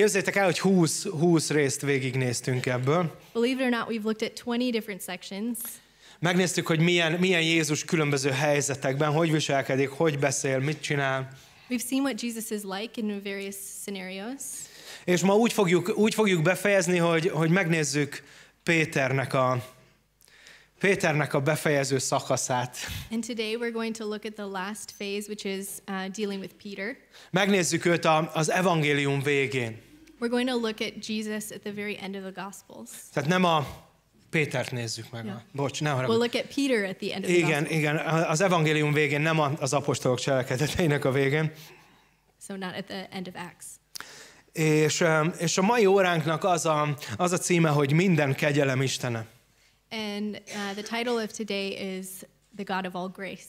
Képzeljétek el, hogy 20, 20 részt végignéztünk ebből. Believe it or not, we've looked at 20 different sections. Megnéztük, hogy milyen, milyen Jézus különböző helyzetekben, hogy viselkedik, hogy beszél, mit csinál. We've seen what Jesus is like in various scenarios. És ma úgy fogjuk, úgy fogjuk befejezni, hogy, hogy megnézzük Péternek a, Péternek a befejező szakaszát. And today we're going to look at the last phase, which is uh, dealing with Peter. Megnézzük őt a, az evangélium végén. We're going to look at Jesus at the very end of the Gospels. Tehát nem a Pétert nézzük meg. No. A, bocs, ne haragudj. We'll look at Peter at the end of the igen, Gospels. igen, az evangélium végén, nem az apostolok cselekedeteinek a végén. So not at the end of Acts. És, és a mai óránknak az a, az a címe, hogy minden kegyelem Istene. And uh, the title of today is The God of All Grace.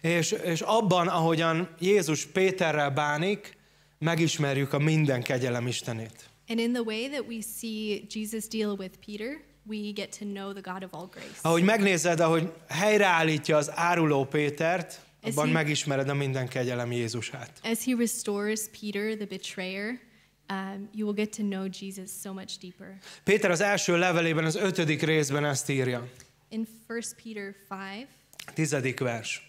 És, és abban, ahogyan Jézus Péterrel bánik, megismerjük a minden kegyelem Istenét. And in the way that we see Jesus deal with Peter, we get to know the God of all grace. Ahogy megnézed, ahogy helyreállítja az áruló Pétert, abban he, megismered a minden kegyelem Jézusát. As he restores Peter, the betrayer, um, you will get to know Jesus so much deeper. Péter az első levelében, az ötödik részben ezt írja. In 1 Peter 5, tizedik vers.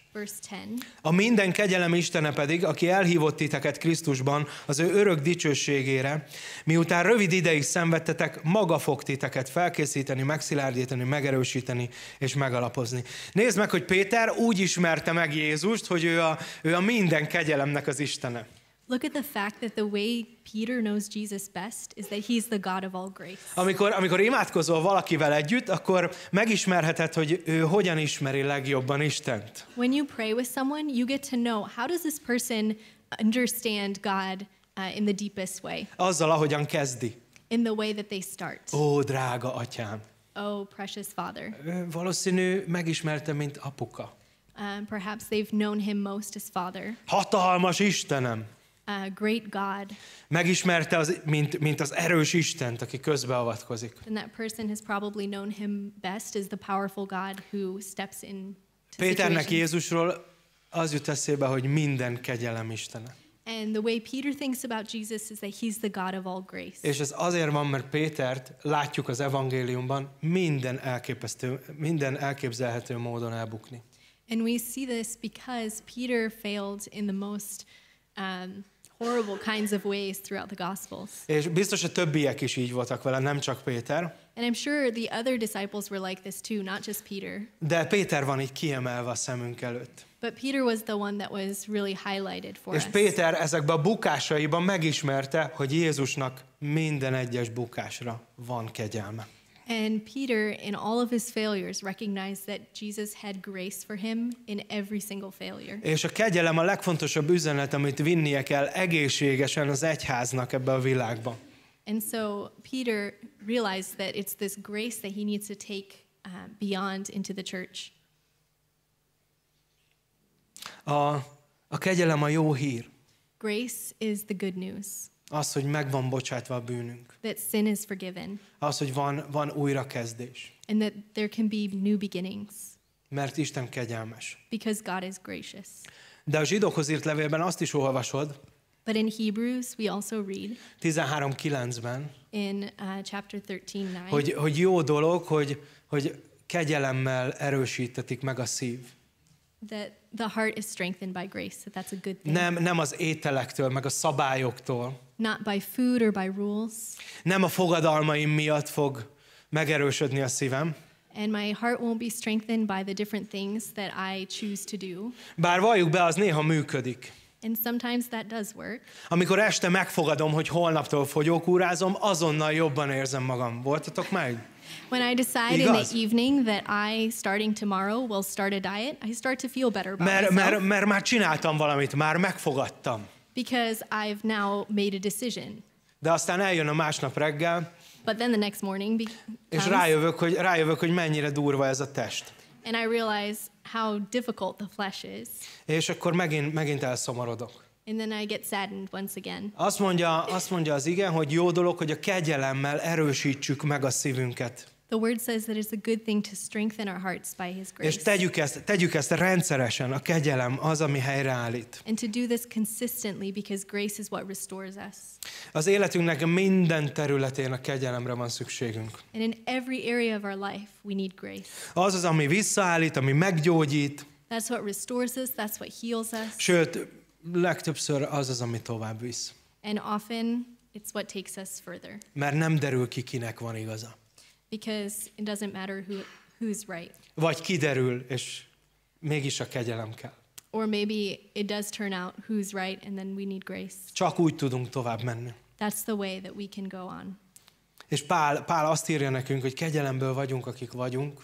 A minden kegyelem Istene pedig, aki elhívott titeket Krisztusban az ő örök dicsőségére, miután rövid ideig szenvedtetek, maga fog titeket felkészíteni, megszilárdítani, megerősíteni és megalapozni. Nézd meg, hogy Péter úgy ismerte meg Jézust, hogy ő a, ő a minden kegyelemnek az Istene. Look at the fact that the way Peter knows Jesus best is that he's the God of all grace. Amikor, amikor imádkozol valakivel együtt, akkor megismerheted, hogy ő hogyan ismeri legjobban Istent. When you pray with someone, you get to know how does this person understand God uh, in the deepest way. Azzal, ahogyan kezdi. In the way that they start. Ó, drága atyám. Oh, precious father. Valószínű megismerte, mint apuka. Um, perhaps they've known him most as father. Hatalmas Istenem uh, great God. Megismerte az, mint, mint az erős Istent, aki közbeavatkozik. And that person has probably known him best as the powerful God who steps in Péternek Jézusról az jut eszébe, hogy minden kegyelem Istene. And the way Peter thinks about Jesus is that he's the God of all grace. És ez azért van, mert Pétert látjuk az evangéliumban minden elképesztő, minden elképzelhető módon elbukni. And we see this because Peter failed in the most um, horrible kinds of ways throughout the Gospels. És biztos a többiek is így voltak vele, nem csak Péter. And I'm sure the other disciples were like this too, not just Peter. De Péter van így kiemelve a szemünk előtt. But Peter was the one that was really highlighted for És us. Péter ezekbe a bukásaiban megismerte, hogy Jézusnak minden egyes bukásra van kegyelme. And Peter, in all of his failures, recognized that Jesus had grace for him in every single failure. És a kegyelem a legfontosabb üzenet, amit vinnie kell egészségesen az egyháznak ebbe a világba. And so Peter realized that it's this grace that he needs to take uh, beyond into the church. A, a kegyelem a jó hír. Grace is the good news. Az, hogy meg van bocsátva a bűnünk. That sin is forgiven. Az, hogy van, van újrakezdés. And that there can be new beginnings. Mert Isten kegyelmes. Because God is gracious. De a zsidókhoz írt levélben azt is olvasod, But in Hebrews we also read 13.9-ben, in uh, chapter 13, hogy, hogy jó dolog, hogy, hogy kegyelemmel erősítetik meg a szív that the heart is strengthened by grace, that that's a good thing. Nem, nem az ételektől, meg a szabályoktól. Not by food or by rules. Nem a fogadalmaim miatt fog megerősödni a szívem. And my heart won't be strengthened by the different things that I choose to do. Bár valljuk be, az néha működik. And sometimes that does work. Amikor este megfogadom, hogy holnaptól úrázom, azonnal jobban érzem magam. Voltatok meg? When I decide Igaz? in the evening that I, starting tomorrow, will start a diet, I start to feel better about mert, myself. Mert, mert már csináltam valamit, már megfogadtam. Because I've now made a decision. De aztán eljön a másnap reggel, But then the next morning becomes, és rájövök hogy, rájövök, hogy mennyire durva ez a test. And I realize how difficult the flesh is. És akkor megint, megint elszomorodok. And then I get saddened once again. Azt mondja, azt mondja az igen, hogy jó dolog, hogy a kegyelemmel erősítsük meg a szívünket. The word says that it's a good thing to strengthen our hearts by his grace. És tegyük ezt, tegyük ezt rendszeresen, a kegyelem az, ami helyreállít. And to do this consistently because grace is what restores us. Az életünknek minden területén a kegyelemre van szükségünk. And in every area of our life we need grace. Az az, ami visszaállít, ami meggyógyít. That's what restores us, that's what heals us. Sőt, legtöbbször az az, ami tovább visz. And often it's what takes us further. Mert nem derül ki, kinek van igaza. Because it doesn't matter who, who's right. Vagy kiderül, és mégis a kegyelem kell. Or maybe it does turn out who's right and then we need grace. Csak úgy tudunk tovább menni. That's the way that we can go on. És Pál, Pál azt írja nekünk, hogy kegyelemből vagyunk, akik vagyunk.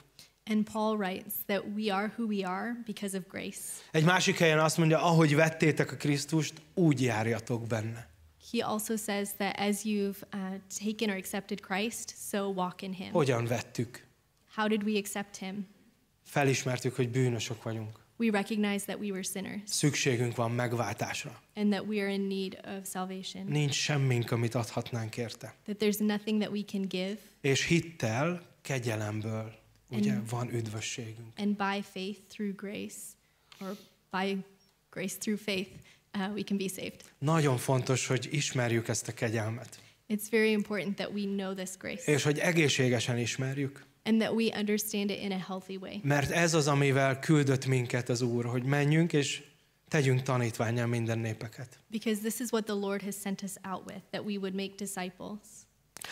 And Paul writes that we are who we are because of grace. Egy másik helyen azt mondja, ahogy vettétek a Krisztust, úgy járjatok benne. He also says that as you've uh, taken or accepted Christ, so walk in him. Hogyan vettük? How did we accept him? Felismertük, hogy bűnösök vagyunk. We recognize that we were sinners. Szükségünk van megváltásra. And that we are in need of salvation. Nincs semmink, amit adhatnánk érte. That there's nothing that we can give. És hittel, kegyelemből, and, ugye, van üdvösségünk. And by faith through grace, or by grace through faith, uh, we can be saved. Nagyon fontos, hogy ismerjük ezt a kegyelmet. It's very important that we know this grace. És hogy egészségesen ismerjük. And that we understand it in a healthy way. Mert ez az, amivel küldött minket az Úr, hogy menjünk és tegyünk tanítványá minden népeket. Because this is what the Lord has sent us out with, that we would make disciples.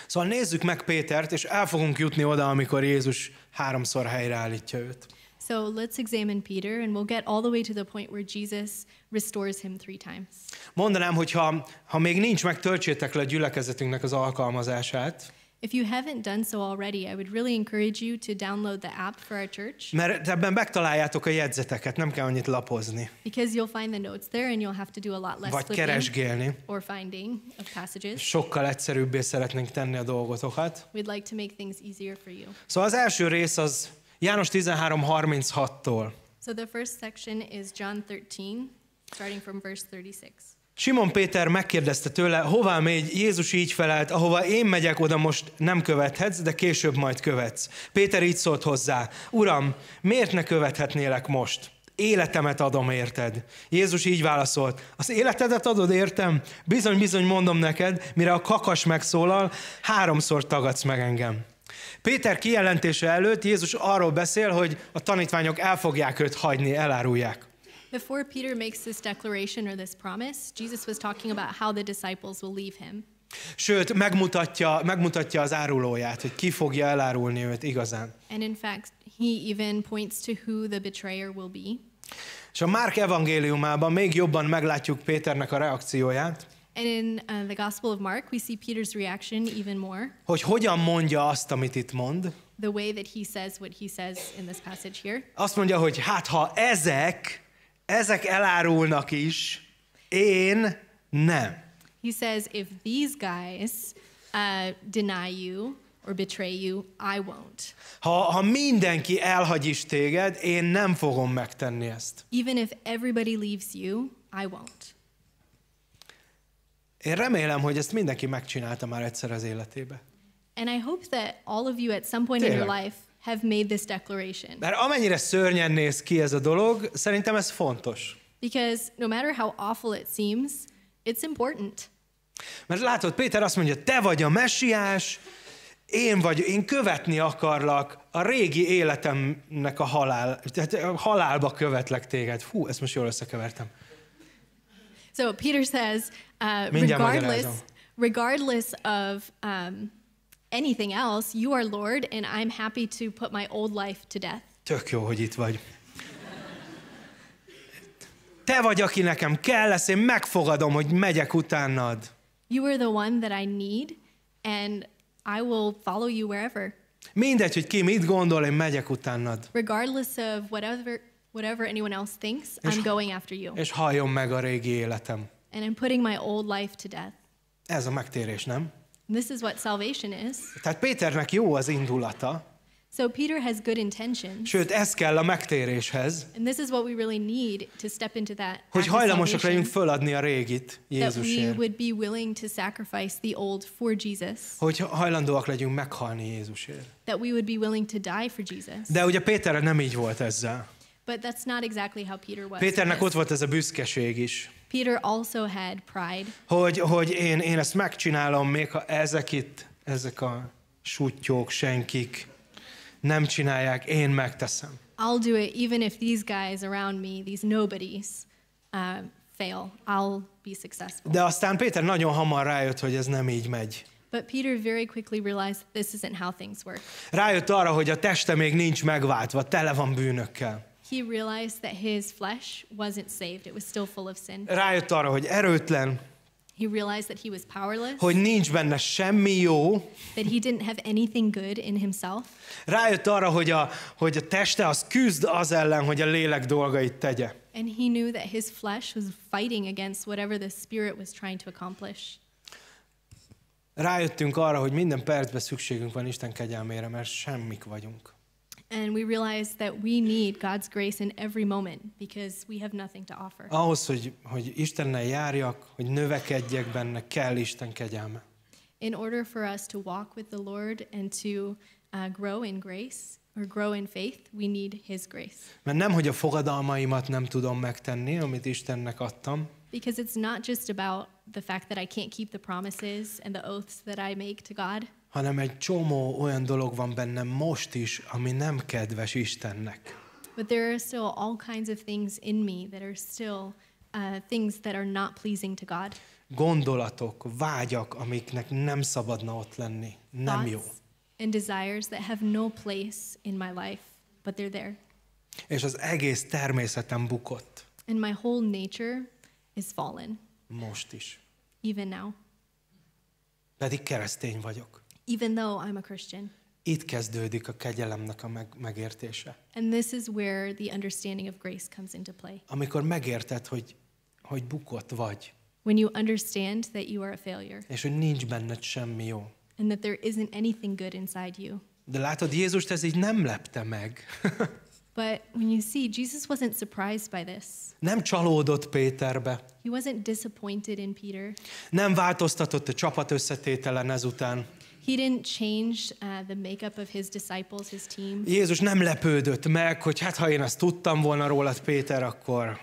Szóval nézzük meg Pétert, és el fogunk jutni oda, amikor Jézus háromszor helyreállítja őt. So let's examine Peter, and we'll get all the way to the point where Jesus restores him three times. Mondanám, hogy ha, ha még nincs meg, töltsétek le a gyülekezetünknek az alkalmazását. If you haven't done so already, I would really encourage you to download the app for our church. Mert ebben megtaláljátok a jegyzeteket, nem kell annyit lapozni. Because you'll find the notes there and you'll have to do a lot less Vagy keresgélni. Or finding of passages. Sokkal egyszerűbbé szeretnénk tenni a dolgotokat. We'd like to make things easier for you. Szóval az első rész az János 13.36-tól. So the first section is John 13, starting from verse 36. Simon Péter megkérdezte tőle, hová megy, Jézus így felelt, ahova én megyek, oda most nem követhetsz, de később majd követsz. Péter így szólt hozzá, Uram, miért ne követhetnélek most? Életemet adom érted. Jézus így válaszolt, az életedet adod értem? Bizony, bizony mondom neked, mire a kakas megszólal, háromszor tagadsz meg engem. Péter kijelentése előtt Jézus arról beszél, hogy a tanítványok el fogják őt hagyni, elárulják. Before Peter makes this declaration or this promise, Jesus was talking about how the disciples will leave him. Sőt, megmutatja, megmutatja az árulóját, hogy ki fogja elárulni őt igazán. And in fact, he even points to who the betrayer will be. És a Márk evangéliumában még jobban meglátjuk Péternek a reakcióját. And in uh, the Gospel of Mark, we see Peter's reaction even more. Hogy hogyan mondja azt, amit itt mond. The way that he says what he says in this passage here. Azt mondja, hogy hát ha ezek, ezek elárulnak is, én nem. He says, if these guys uh, deny you, or betray you, I won't. Ha, ha mindenki elhagy is téged, én nem fogom megtenni ezt. Even if everybody leaves you, I won't. Én remélem, hogy ezt mindenki megcsinálta már egyszer az életébe. And I hope that all of you at some point Tényleg. in your life have made this declaration. Mert amennyire szörnyen néz ki ez a dolog, szerintem ez fontos. Because no matter how awful it seems, it's important. Mert látod, Péter azt mondja, te vagy a messiás, én vagy, én követni akarlak a régi életemnek a halál, tehát a halálba követlek téged. Hú, ezt most jól összekevertem. So Peter says, uh, regardless, regardless of um, anything else, you are Lord, and I'm happy to put my old life to death. Tök jó, hogy itt vagy. Te vagy, aki nekem kell, lesz, én megfogadom, hogy megyek utánad. You are the one that I need, and I will follow you wherever. Mindegy, hogy ki mit gondol, én megyek utánad. Regardless of whatever, whatever anyone else thinks, és, I'm going after you. És halljon meg a régi életem. And I'm putting my old life to death. Ez a megtérés, nem? And this is what salvation is. Tehát Péternek jó az indulata. So Peter has good intentions. Sőt, ez kell a megtéréshez. And this is what we really need to step into that. Hogy hajlamosak legyünk föladni a régit Jézusért. That we would be willing to sacrifice the old for Jesus. Hogy hajlandóak legyünk meghalni Jézusért. That we would be willing to die for Jesus. De ugye Péterre nem így volt ezzel. But that's not exactly how Peter was. Péternek ott volt ez a büszkeség is. Peter also had pride. Hogy, hogy én, én ezt megcsinálom, még ha ezek itt, ezek a sutyók, senkik nem csinálják, én megteszem. I'll do it even if these guys around me, these nobodies, uh, fail. I'll be successful. De aztán Péter nagyon hamar rájött, hogy ez nem így megy. But Peter very quickly realized this isn't how things work. Rájött arra, hogy a teste még nincs megváltva, tele van bűnökkel. He realized that his flesh wasn't saved. It was still full of sin. Rájött arra, hogy erőtlen. He realized that he was powerless. Hogy nincs benne semmi jó. That he didn't have anything good in himself. Rájött arra, hogy a, hogy a teste az küzd az ellen, hogy a lélek dolgait tegye. And he knew that his flesh was fighting against whatever the spirit was trying to accomplish. Rájöttünk arra, hogy minden percben szükségünk van Isten kegyelmére, mert semmik vagyunk. And we realize that we need God's grace in every moment because we have nothing to offer. Ahhoz, hogy, hogy Istennel járjak, hogy növekedjek benne, kell Isten kegyelme. In order for us to walk with the Lord and to uh, grow in grace or grow in faith, we need his grace. Mert nem hogy a fogadalmaimat nem tudom megtenni, amit Istennek adtam. Because it's not just about the fact that I can't keep the promises and the oaths that I make to God hanem egy csomó olyan dolog van bennem most is, ami nem kedves Istennek. But there are still all kinds of things in me that are still uh, things that are not pleasing to God. Gondolatok, vágyak, amiknek nem szabadna ott lenni, nem Thoughts jó. And desires that have no place in my life, but they're there. És az egész természetem bukott. And my whole nature is fallen. Most is. Even now. Pedig keresztény vagyok even though I'm a Christian. Itt kezdődik a kegyelemnek a meg, megértése. And this is where the understanding of grace comes into play. Amikor megérted, hogy hogy bukott vagy. When you understand that you are a failure. És hogy nincs benned semmi jó. And that there isn't anything good inside you. De látod, Jézust ez így nem lepte meg. But when you see, Jesus wasn't surprised by this. Nem csalódott Péterbe. He wasn't disappointed in Peter. Nem változtatott a csapat összetételen ezután. He didn't change uh, the makeup of his disciples, his team. Jézus nem lepődött meg, hogy hát ha én azt tudtam volna rólad, Péter, akkor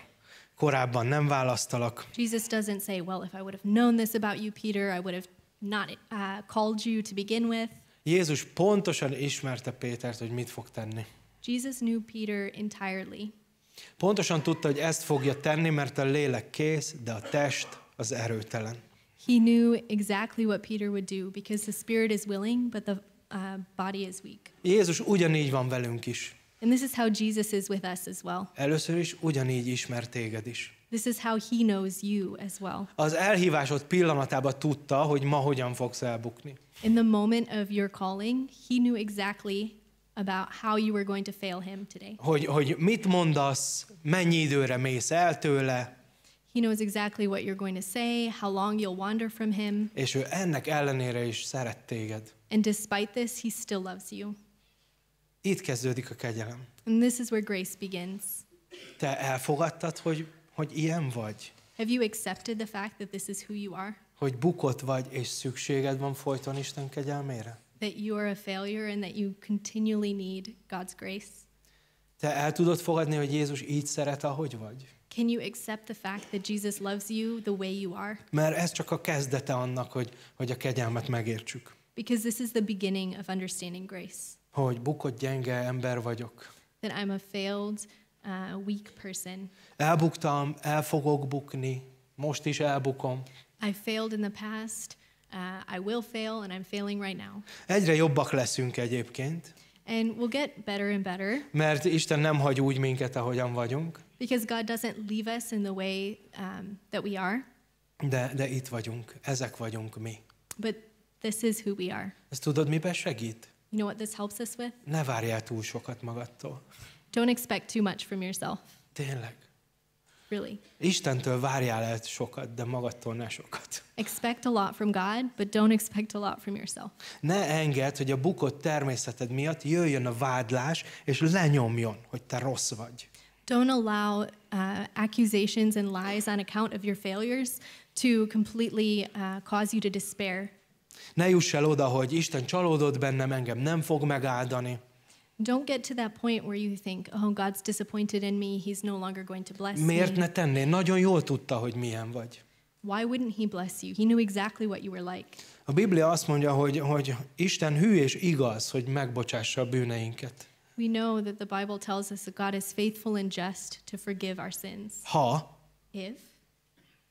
korábban nem választalak. Jesus doesn't say, well, if I would have known this about you, Peter, I would have not uh, called you to begin with. Jézus pontosan ismerte Pétert, hogy mit fog tenni. Jesus knew Peter entirely. Pontosan tudta, hogy ezt fogja tenni, mert a lélek kész, de a test az erőtelen. He knew exactly what Peter would do because the spirit is willing, but the uh, body is weak. Jézus ugyanígy van velünk is. And this is how Jesus is with us as well. Először is ugyanígy ismer téged is. This is how he knows you as well. Az elhívásod pillanatában tudta, hogy ma hogyan fogsz elbukni. In the moment of your calling, he knew exactly about how you were going to fail him today. Hogy, hogy mit mondasz, mennyi időre mész el tőle. He knows exactly what you're going to say, how long you'll wander from him. És ő ennek ellenére is szeret téged. And despite this, he still loves you. Itt kezdődik a kegyelem. And this is where grace begins. Te elfogadtad, hogy, hogy ilyen vagy? Have you accepted the fact that this is who you are? Hogy bukott vagy, és szükséged van folyton Isten kegyelmére? That you are a failure and that you continually need God's grace? Te el tudod fogadni, hogy Jézus így szeret, ahogy vagy? Can you accept the fact that Jesus loves you the way you are? Mert ez csak a kezdete annak, hogy, hogy a kegyelmet megértsük. Because this is the beginning of understanding grace. Hogy bukott gyenge ember vagyok. That I'm a failed, uh, weak person. Elbuktam, el fogok bukni, most is elbukom. I failed in the past, uh, I will fail, and I'm failing right now. Egyre jobbak leszünk egyébként. And we'll get better and better. Mert Isten nem hagy úgy minket, ahogyan vagyunk. Because God doesn't leave us in the way um, that we are. De, de itt vagyunk, ezek vagyunk mi. But this is who we are. Ezt tudod, miben segít? You know what this helps us with? Ne várjál túl sokat magadtól. Don't expect too much from yourself. Tényleg. Really. Istentől várjál el sokat, de magadtól ne sokat. Expect a lot from God, but don't expect a lot from yourself. Ne engedd, hogy a bukott természeted miatt jöjjön a vádlás, és lenyomjon, hogy te rossz vagy. Don't allow uh, accusations and lies on account of your failures to completely uh, cause you to despair. Ne juss el oda, hogy Isten csalódott bennem, engem nem fog megáldani. Don't get to that point where you think, oh, God's disappointed in me, he's no longer going to bless Miért me. ne tenné? Nagyon jól tudta, hogy milyen vagy. Why wouldn't he bless you? He knew exactly what you were like. A Biblia azt mondja, hogy, hogy Isten hű és igaz, hogy megbocsássa a bűneinket. We know that the Bible tells us that God is faithful and just to forgive our sins. Ha, if,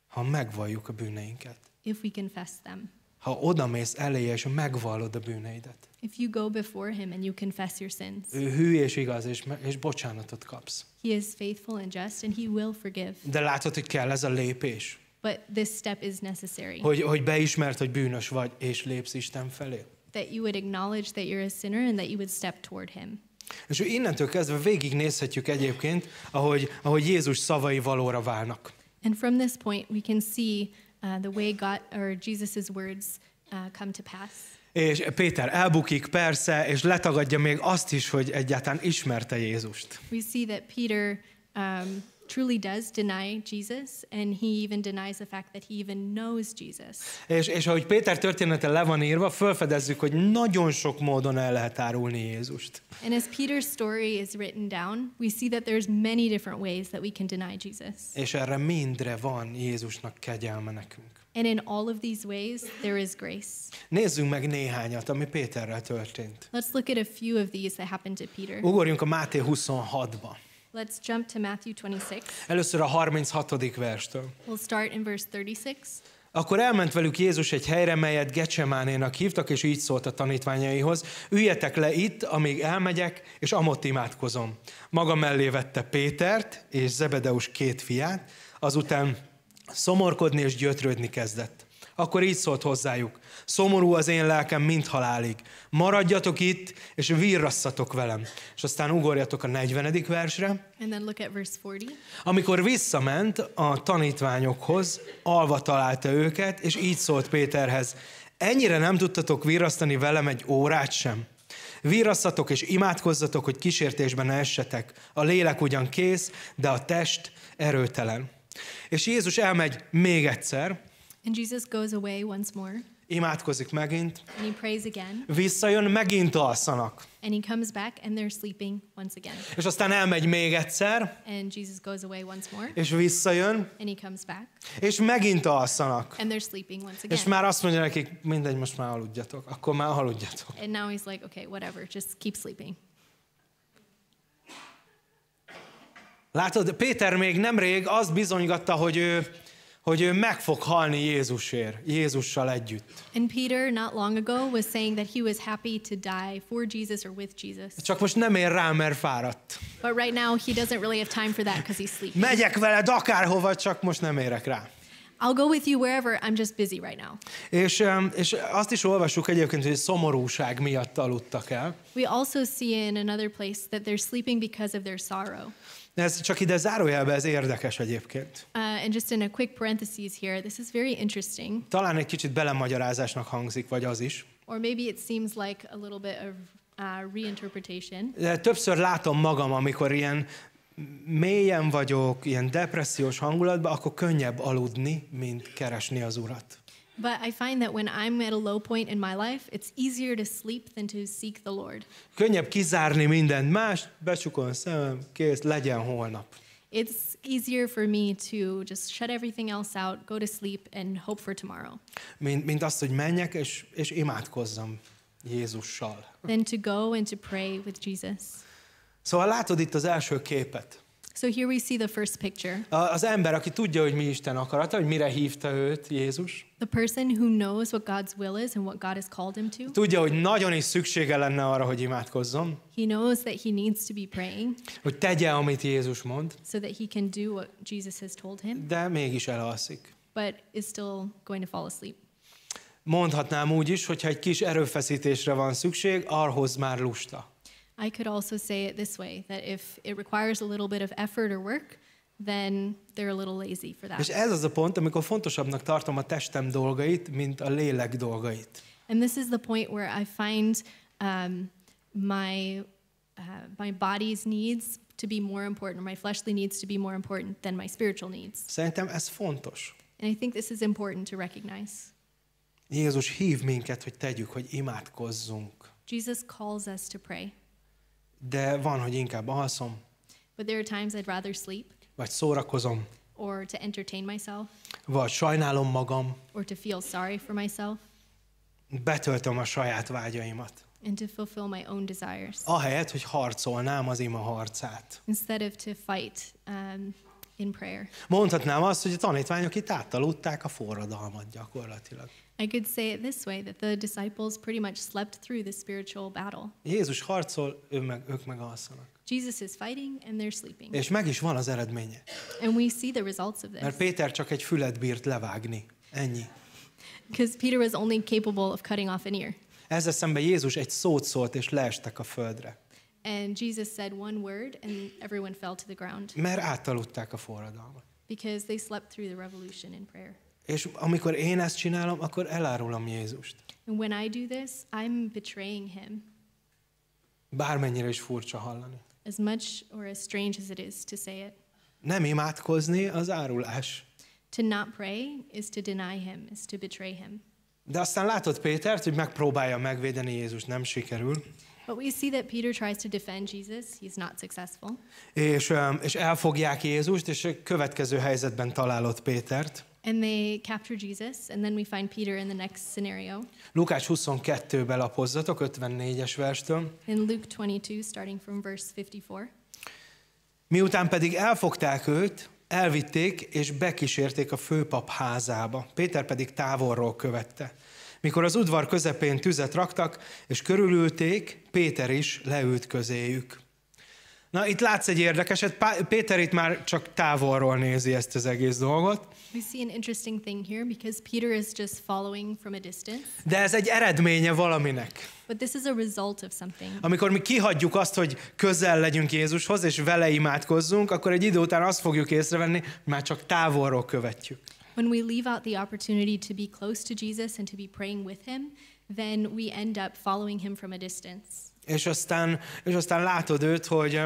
ha megvalljuk a bűneinket. If we confess them ha odamész eléje és megvallod a bűneidet. If you go before him and you confess your sins. Ő hű és igaz, és, és bocsánatot kapsz. He is faithful and just and he will forgive. De látod, hogy kell ez a lépés. But this step is necessary. Hogy, hogy beismert, hogy bűnös vagy, és lépsz Isten felé. That you would acknowledge that you're a sinner and that you would step toward him. És innentől kezdve végig nézhetjük egyébként, ahogy, ahogy Jézus szavai valóra válnak. And from this point we can see Uh, the way God or Jesus's words uh, come to pass. És Péter elbukik persze, és letagadja még azt is, hogy egyáltalán ismerte Jézust. We see that Peter um, truly does deny Jesus, and he even denies the fact that he even knows Jesus. És, és ahogy Péter története le van írva, felfedezzük, hogy nagyon sok módon el lehet árulni Jézust. And as Peter's story is written down, we see that there's many different ways that we can deny Jesus. És erre mindre van Jézusnak kegyelme nekünk. And in all of these ways, there is grace. Nézzünk meg néhányat, ami Péterrel történt. Let's look at a few of these that happened to Peter. Ugorjunk a Máté 26-ba. Let's jump to Matthew 26. Először a 36. verstől. We'll start in verse 36. Akkor elment velük Jézus egy helyre, melyet Gecsemánénak hívtak, és így szólt a tanítványaihoz, üljetek le itt, amíg elmegyek, és amott imádkozom. Maga mellé vette Pétert és Zebedeus két fiát, azután szomorkodni és gyötrődni kezdett. Akkor így szólt hozzájuk. Szomorú az én lelkem, mint halálig. Maradjatok itt, és virrasszatok velem. És aztán ugorjatok a 40. versre. And then look at verse 40. Amikor visszament a tanítványokhoz, alva találta őket, és így szólt Péterhez. Ennyire nem tudtatok virrasztani velem egy órát sem? Víraszatok és imádkozzatok, hogy kísértésben ne essetek. A lélek ugyan kész, de a test erőtelen. És Jézus elmegy még egyszer, And Jesus goes away once more. Imádkozik megint. And he prays again. Visszajön, megint alszanak. And he comes back and they're sleeping once again. És aztán elmegy még egyszer. And Jesus goes away once more. És visszajön. And he comes back. És megint alszanak. And they're sleeping once again. És már azt mondja nekik, mindegy, most már aludjatok, akkor már aludjatok. And now he's like, okay, whatever, just keep sleeping. Látod, Péter még nemrég azt bizonygatta, hogy ő hogy ő meg fog halni Jézusért, Jézussal együtt. And Peter not long ago was saying that he was happy to die for Jesus or with Jesus. Csak most nem ér rá, mert fáradt. But right now he doesn't really have time for that because he's sleeping. Megyek veled akárhova, csak most nem érek rá. I'll go with you wherever, I'm just busy right now. És, és azt is olvassuk egyébként, hogy szomorúság miatt aludtak el. We also see in another place that they're sleeping because of their sorrow. Ez csak ide zárójelbe, ez érdekes egyébként. Uh, and just in a quick parenthesis here, this is very interesting. Talán egy kicsit belemagyarázásnak hangzik, vagy az is. Or maybe it seems like a little bit of uh, reinterpretation. De többször látom magam, amikor ilyen mélyen vagyok, ilyen depressziós hangulatban, akkor könnyebb aludni, mint keresni az Urat. But I find that when I'm at a low point in my life, it's easier to sleep than to seek the Lord. Könnyebb kizárni mindent más, becsukom a szemem, kész, legyen holnap. It's easier for me to just shut everything else out, go to sleep and hope for tomorrow. Mint, mint azt, hogy menjek és, és imádkozzam Jézussal. Than to go and to pray with Jesus. Szóval látod itt az első képet. So here we see the first picture. Az ember, aki tudja, hogy mi Isten akarata, hogy mire hívta őt Jézus. The person who knows what God's will is and what God has called him to. Tudja, hogy nagyon is szüksége lenne arra, hogy imádkozzon. He knows that he needs to be praying. Hogy tegye, amit Jézus mond. So that he can do what Jesus has told him. De mégis elalszik. But is still going to fall asleep. Mondhatnám úgy is, hogyha egy kis erőfeszítésre van szükség, arhoz már lusta. I could also say it this way that if it requires a little bit of effort or work, then they're a little lazy for that. És ez az a pont, amikor fontosabbnak tartom a testem dolgait, mint a lélek dolgait. And this is the point where I find um, my uh, my body's needs to be more important, or my fleshly needs to be more important than my spiritual needs. Szerintem ez fontos. And I think this is important to recognize. Jézus hív minket, hogy tegyük, hogy imádkozzunk. Jesus calls us to pray. De van, hogy inkább alszom. But there are times I'd rather sleep. Vagy szórakozom. Or to entertain myself. Vagy sajnálom magam. Or to feel sorry for myself. Betöltöm a saját vágyaimat. And to fulfill my own desires. Ahelyett, hogy harcolnám az ima harcát. Instead of to fight um, in prayer. Mondhatnám azt, hogy a tanítványok itt átaludták a forradalmat gyakorlatilag. I could say it this way that the disciples pretty much slept through the spiritual battle. Jézus harcol, ő meg, ők meg alszanak. Jesus is fighting and they're sleeping. És meg is van az eredménye. And we see the results of this. Mert Péter csak egy fület bírt levágni. Ennyi. Because Peter was only capable of cutting off an ear. Ezzel szemben Jézus egy szót szólt, és leestek a földre. And Jesus said one word and everyone fell to the ground. Mert átaludták a forradalmat. Because they slept through the revolution in prayer. És amikor én ezt csinálom, akkor elárulom Jézust. And when I do this, I'm betraying him. Bármennyire is furcsa hallani. As much or as strange as it is to say it. Nem imádkozni az árulás. To not pray is to deny him, is to betray him. De aztán látod Pétert, hogy megpróbálja megvédeni Jézust, nem sikerül. But we see that Peter tries to defend Jesus. He's not successful. És, és elfogják Jézust, és a következő helyzetben találod Pétert. And they capture Jesus, and then we find Peter in the next scenario. Lukács 22 ben lapozzatok, 54-es verstől. In Luke 22, starting from verse 54. Miután pedig elfogták őt, elvitték és bekísérték a főpap házába. Péter pedig távolról követte. Mikor az udvar közepén tüzet raktak, és körülülték, Péter is leült közéjük. Na, itt látsz egy érdekeset. Péter itt már csak távolról nézi ezt az egész dolgot. We see an interesting thing here because Peter is just following from a distance. De ez egy eredménye valaminek. But this is a result of something. Amikor mi kihagyjuk azt, hogy közel legyünk Jézushoz és vele imádkozzunk, akkor egy idő után azt fogjuk észrevenni, hogy már csak távolról követjük. When we leave out the opportunity to be close to Jesus and to be praying with him, then we end up following him from a distance. És aztán, és aztán látod őt, hogy,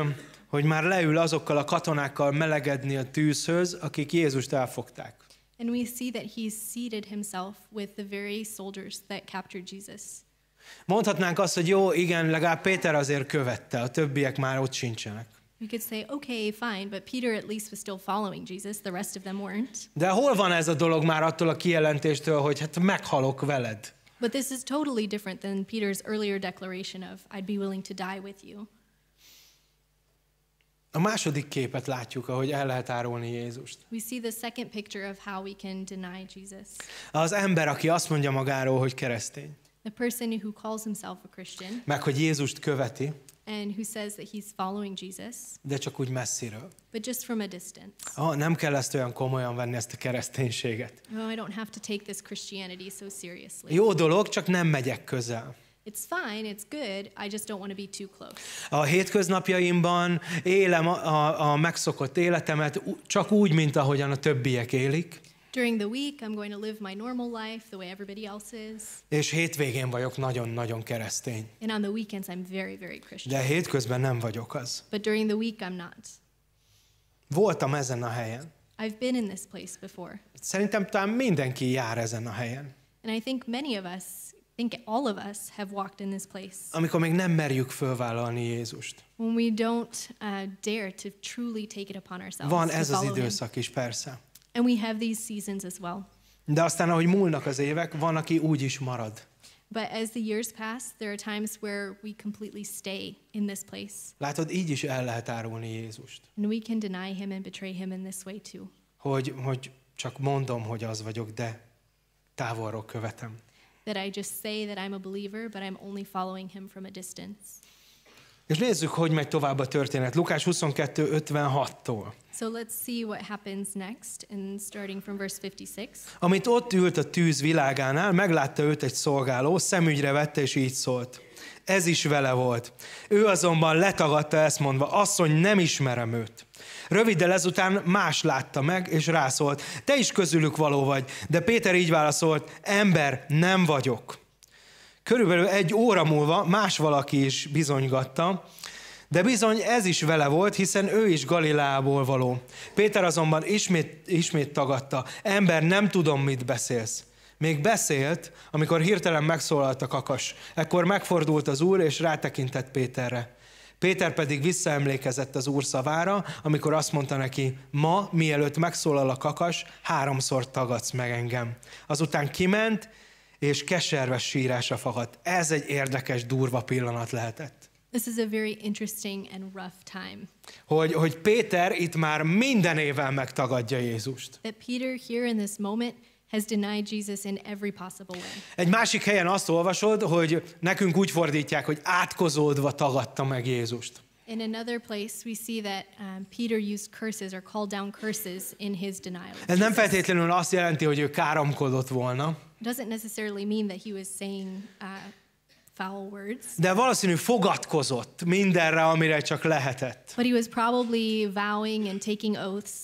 hogy már leül azokkal a katonákkal melegedni a tűzhöz, akik Jézust elfogták. And we see that he seated himself with the very soldiers that captured Jesus. Mondhatnánk azt, hogy jó, igen, legalább Péter azért követte, a többiek már ott sincsenek. We could say, okay, fine, but Peter at least was still following Jesus, the rest of them weren't. De hol van ez a dolog már attól a kijelentéstől, hogy hát meghalok veled? But this is totally different than Peter's earlier declaration of, I'd be willing to die with you. A második képet látjuk, ahogy el lehet árulni Jézust. We see the second picture of how we can deny Jesus. Az ember, aki azt mondja magáról, hogy keresztény. The person who calls himself a Christian. Meg, hogy Jézust követi and who says that he's following Jesus. De csak úgy messziről. But just from a distance. Oh, nem kell ezt olyan komolyan venni ezt a kereszténységet. Oh, I don't have to take this Christianity so seriously. Jó dolog, csak nem megyek közel. It's fine, it's good, I just don't want to be too close. A hétköznapjaimban élem a, a, a megszokott életemet csak úgy, mint ahogyan a többiek élik. During the week I'm going to live my normal life the way everybody else is. És hétvégén vagyok nagyon-nagyon keresztény. And on the weekends I'm very very Christian. De hétközben nem vagyok az. But during the week I'm not. Voltam ezen a helyen. I've been in this place before. Szerintem talán mindenki jár ezen a helyen. And I think many of us, think all of us have walked in this place. Amikor még nem merjük fölvállalni Jézust. When we don't uh, dare to truly take it upon ourselves. Van ez az időszak him. is persze. And we have these seasons as well. De aztán, ahogy múlnak az évek, van, aki úgy is marad. But as the years pass, there are times where we completely stay in this place. Látod, így is el lehet árulni Jézust. And we can deny him and betray him in this way too. Hogy, hogy csak mondom, hogy az vagyok, de távolról követem. That I just say that I'm a believer, but I'm only following him from a distance. És nézzük, hogy megy tovább a történet. Lukás 22:56-tól. So let's see what happens next and starting from verse 56. Amit ott ült a tűz világánál, meglátta őt egy szolgáló, szemügyre vette és így szólt. Ez is vele volt. Ő azonban letagadta ezt mondva, asszony, nem ismerem őt. Röviddel ezután más látta meg, és rászólt, te is közülük való vagy. De Péter így válaszolt, ember, nem vagyok. Körülbelül egy óra múlva más valaki is bizonygatta, de bizony ez is vele volt, hiszen ő is Galileából való. Péter azonban ismét, ismét tagadta. Ember, nem tudom, mit beszélsz. Még beszélt, amikor hirtelen megszólalt a kakas. Ekkor megfordult az úr, és rátekintett Péterre. Péter pedig visszaemlékezett az úr szavára, amikor azt mondta neki, ma, mielőtt megszólal a kakas, háromszor tagadsz meg engem. Azután kiment, és keserves sírása fakadt. Ez egy érdekes, durva pillanat lehetett. This is a very interesting and rough time. Hogy, hogy Péter itt már minden évvel megtagadja Jézust. That Peter here in this moment has denied Jesus in every possible way. Egy másik helyen azt olvasod, hogy nekünk úgy fordítják, hogy átkozódva tagadta meg Jézust. In another place, we see that um, Peter used curses or called down curses in his denial. Ez nem feltétlenül azt jelenti, hogy ő káromkodott volna. Doesn't necessarily mean that he was saying uh, foul words. De valószínű fogadkozott mindenre, amire csak lehetett. But he was probably vowing and taking oaths.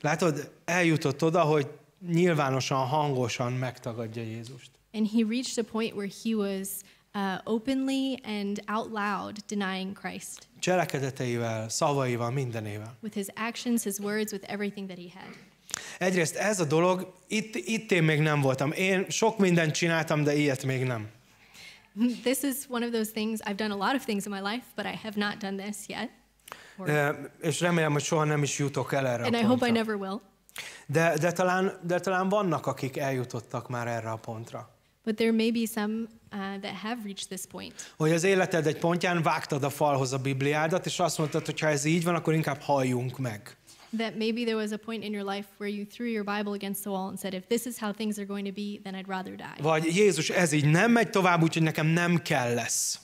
Látod, eljutott oda, hogy nyilvánosan, hangosan megtagadja Jézust. And he reached a point where he was uh, openly and out loud denying Christ cselekedeteivel, szavaival, mindenével. With his actions, his words, with everything that he had. Egyrészt ez a dolog, itt, itt én még nem voltam. Én sok mindent csináltam, de ilyet még nem. This is one of those things, I've done a lot of things in my life, but I have not done this yet. Or... E, és remélem, hogy soha nem is jutok el erre And a pontra. I hope I never will. De, de, talán, de talán vannak, akik eljutottak már erre a pontra. But there may be some uh, that have reached this point. Hogy az életed egy pontján vágtad a falhoz a Bibliádat, és azt mondtad, hogy ha ez így van, akkor inkább halljunk meg. That maybe there was a point in your life where you threw your Bible against the wall and said, if this is how things are going to be, then I'd rather die. Vagy Jézus, ez így nem megy tovább, úgyhogy nekem nem kell lesz.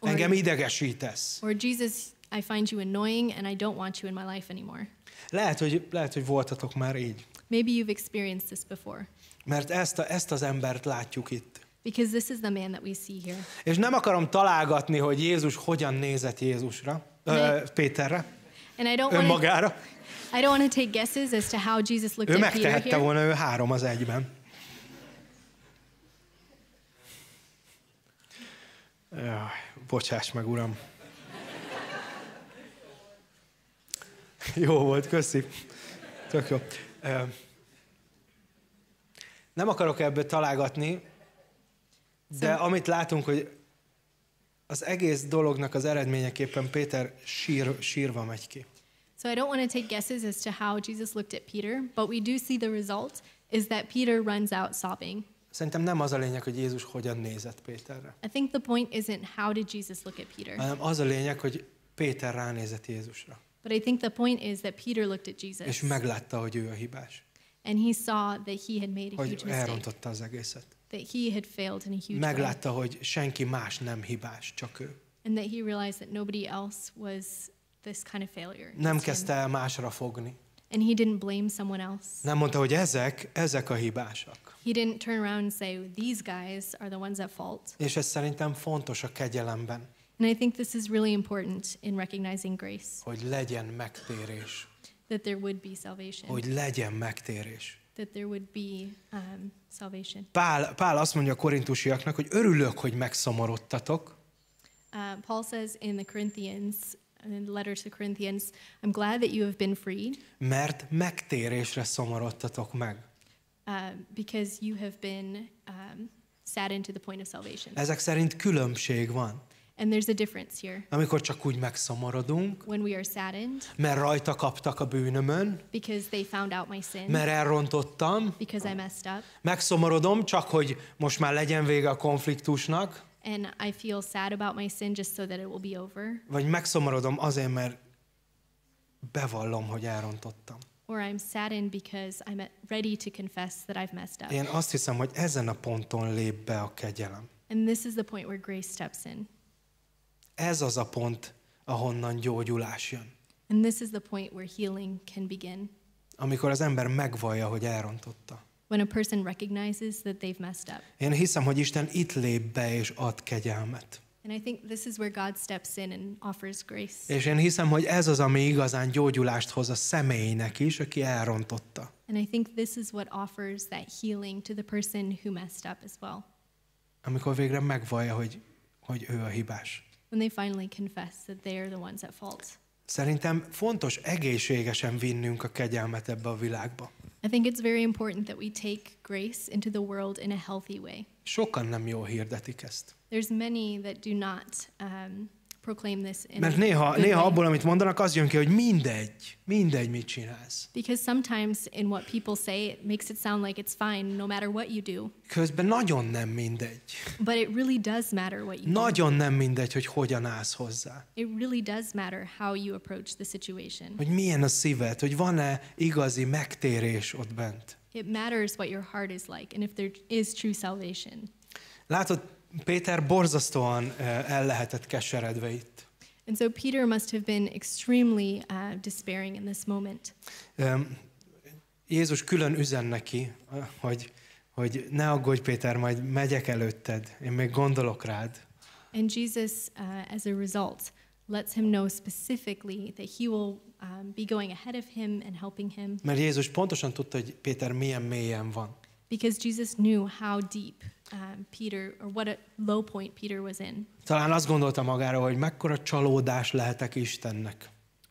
Or, Engem idegesítesz. Or Jesus, I find you annoying and I don't want you in my life anymore. Lehet, hogy, lehet, hogy voltatok már így. Maybe you've experienced this before. Mert ezt, a, ezt az embert látjuk itt. Because this is the man that we see here. És nem akarom találgatni, hogy Jézus hogyan nézett Jézusra, ö, Péterre, and I don't önmagára. I don't want to take guesses as to how Jesus looked ő at Peter here. volna, ő három az egyben. Jaj, bocsáss meg, uram. Jó volt, köszi. Tök jó. Nem akarok ebből találgatni, de szóval- amit látunk, hogy az egész dolognak az eredményeképpen Péter sír, sírva megy ki. So I don't want to take guesses as to how Jesus looked at Peter, but we do see the result is that Peter runs out sobbing. Szerintem nem az a lényeg, hogy Jézus hogyan nézett Péterre. I think the point isn't how did Jesus look at Peter. Hanem az a lényeg, hogy Péter ránézett Jézusra. But I think the point is that Peter looked at Jesus. És meglátta, hogy ő a hibás. And he saw that he had made a hogy huge elrontotta az egészet. That he had failed in a huge Meglátta, way. hogy senki más nem hibás, csak ő. And that he realized that nobody else was this kind of failure. Nem kezdte el másra fogni. And he didn't blame someone else. Nem mondta, hogy ezek, ezek a hibások. He didn't turn around and say, these guys are the ones at fault. És ez szerintem fontos a kegyelemben. And I think this is really important in recognizing grace. Hogy legyen megtérés that there would be salvation. Hogy legyen megtérés. That there would be um, salvation. Pál, Pál azt mondja a korintusiaknak, hogy örülök, hogy megszomorodtatok. Uh, Paul says in the Corinthians in the letter to Corinthians, I'm glad that you have been freed. Mert megtérésre szomorodtatok meg. Uh, because you have been um, saddened to the point of salvation. Ezek szerint különbség van. And there's a difference here. Amikor csak úgy megszomorodunk, When we are saddened, mert rajta kaptak a bűnömön, because they found out my sin, mert elrontottam, because I messed up, megszomorodom csak, hogy most már legyen vége a konfliktusnak, and I feel sad about my sin just so that it will be over. Vagy megszomorodom azért, mert bevallom, hogy elrontottam. Or I'm saddened because I'm ready to confess that I've messed up. Én azt hiszem, hogy ezen a ponton lép be a kegyelem. And this is the point where grace steps in. Ez az a pont, ahonnan gyógyulás jön. And this is the point where healing can begin. Amikor az ember megvallja, hogy elrontotta. When a person recognizes that they've messed up. Én hiszem, hogy Isten itt lép be és ad kegyelmet. And I think this is where God steps in and offers grace. És én hiszem, hogy ez az, ami igazán gyógyulást hoz a személynek is, aki elrontotta. And I think this is what offers that healing to the person who messed up as well. Amikor végre megvallja, hogy, hogy ő a hibás when they finally confess that they are the ones at fault. Szerintem fontos egészségesen vinnünk a kegyelmet ebbe a világba. I think it's very important that we take grace into the world in a healthy way. Sokan nem jó hirdetik ezt. There's many that do not um, proclaim this in Mert néha, néha abból, amit mondanak, az jön ki, hogy mindegy, mindegy, mit csinálsz. Because sometimes in what people say, it makes it sound like it's fine, no matter what you do. Közben nagyon nem mindegy. But it really does matter what you Nagyon do. nem mindegy, hogy hogyan állsz hozzá. It really does matter how you approach the situation. Hogy milyen a szíved, hogy van-e igazi megtérés ott bent. It matters what your heart is like and if there is true salvation. Látod, Péter borzasztóan el lehetett keseredve itt. And so Peter must have been extremely uh, despairing in this moment. Um, Jézus külön üzen neki, hogy, hogy ne aggódj Péter, majd megyek előtted, én még gondolok rád. And Jesus, uh, as a result, lets him know specifically that he will um, be going ahead of him and helping him. Mert Jézus pontosan tudta, hogy Péter milyen mélyen van. Because Jesus knew how deep Um, Peter, or what a low point Peter was in. Talán azt gondolta magára, hogy mekkora csalódás lehetek Istennek.